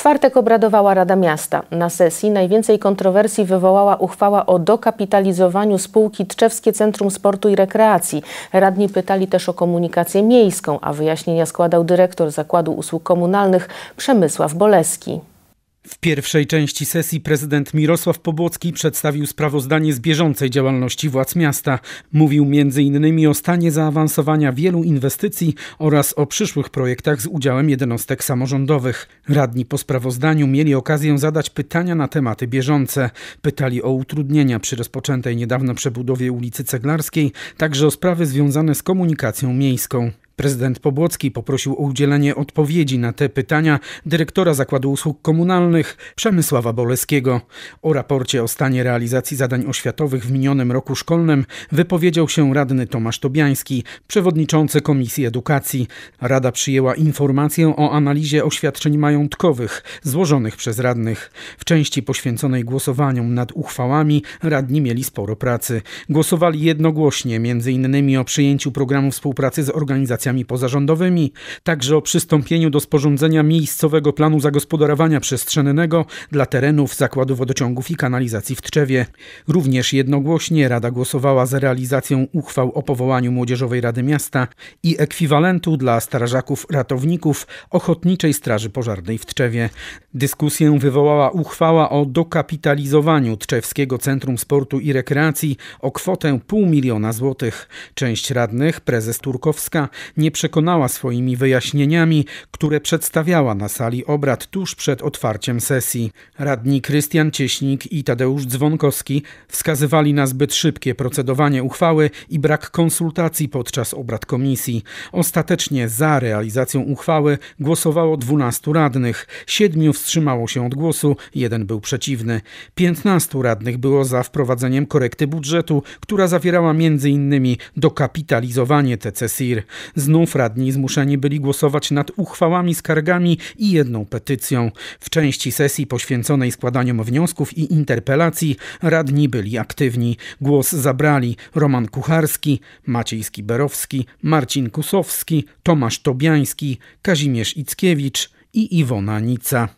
czwartek obradowała Rada Miasta. Na sesji najwięcej kontrowersji wywołała uchwała o dokapitalizowaniu spółki Tczewskie Centrum Sportu i Rekreacji. Radni pytali też o komunikację miejską, a wyjaśnienia składał dyrektor Zakładu Usług Komunalnych Przemysław Boleski. W pierwszej części sesji prezydent Mirosław Pobłocki przedstawił sprawozdanie z bieżącej działalności władz miasta. Mówił m.in. o stanie zaawansowania wielu inwestycji oraz o przyszłych projektach z udziałem jednostek samorządowych. Radni po sprawozdaniu mieli okazję zadać pytania na tematy bieżące. Pytali o utrudnienia przy rozpoczętej niedawno przebudowie ulicy Ceglarskiej, także o sprawy związane z komunikacją miejską. Prezydent Pobłocki poprosił o udzielenie odpowiedzi na te pytania dyrektora Zakładu Usług Komunalnych Przemysława Boleskiego. O raporcie o stanie realizacji zadań oświatowych w minionym roku szkolnym wypowiedział się radny Tomasz Tobiański, przewodniczący Komisji Edukacji. Rada przyjęła informację o analizie oświadczeń majątkowych złożonych przez radnych. W części poświęconej głosowaniom nad uchwałami radni mieli sporo pracy. Głosowali jednogłośnie, między innymi o przyjęciu programu współpracy z organizacjami organizacjami pozarządowymi, także o przystąpieniu do sporządzenia miejscowego planu zagospodarowania przestrzennego dla terenów zakładu wodociągów i kanalizacji w Tczewie. Również jednogłośnie Rada głosowała za realizacją uchwał o powołaniu Młodzieżowej Rady Miasta i ekwiwalentu dla strażaków ratowników Ochotniczej Straży Pożarnej w Tczewie. Dyskusję wywołała uchwała o dokapitalizowaniu Tczewskiego Centrum Sportu i Rekreacji o kwotę pół miliona złotych. Część radnych, prezes Turkowska, nie przekonała swoimi wyjaśnieniami, które przedstawiała na sali obrad tuż przed otwarciem sesji. Radni Krystian Cieśnik i Tadeusz Dzwonkowski wskazywali na zbyt szybkie procedowanie uchwały i brak konsultacji podczas obrad komisji. Ostatecznie za realizacją uchwały głosowało 12 radnych, 7 wstrzymało się od głosu, jeden był przeciwny. 15 radnych było za wprowadzeniem korekty budżetu, która zawierała m.in. dokapitalizowanie TCSIR. Z Znów radni zmuszeni byli głosować nad uchwałami, skargami i jedną petycją. W części sesji poświęconej składaniu wniosków i interpelacji radni byli aktywni. Głos zabrali Roman Kucharski, Maciej Skiberowski, Marcin Kusowski, Tomasz Tobiański, Kazimierz Ickiewicz i Iwona Nica.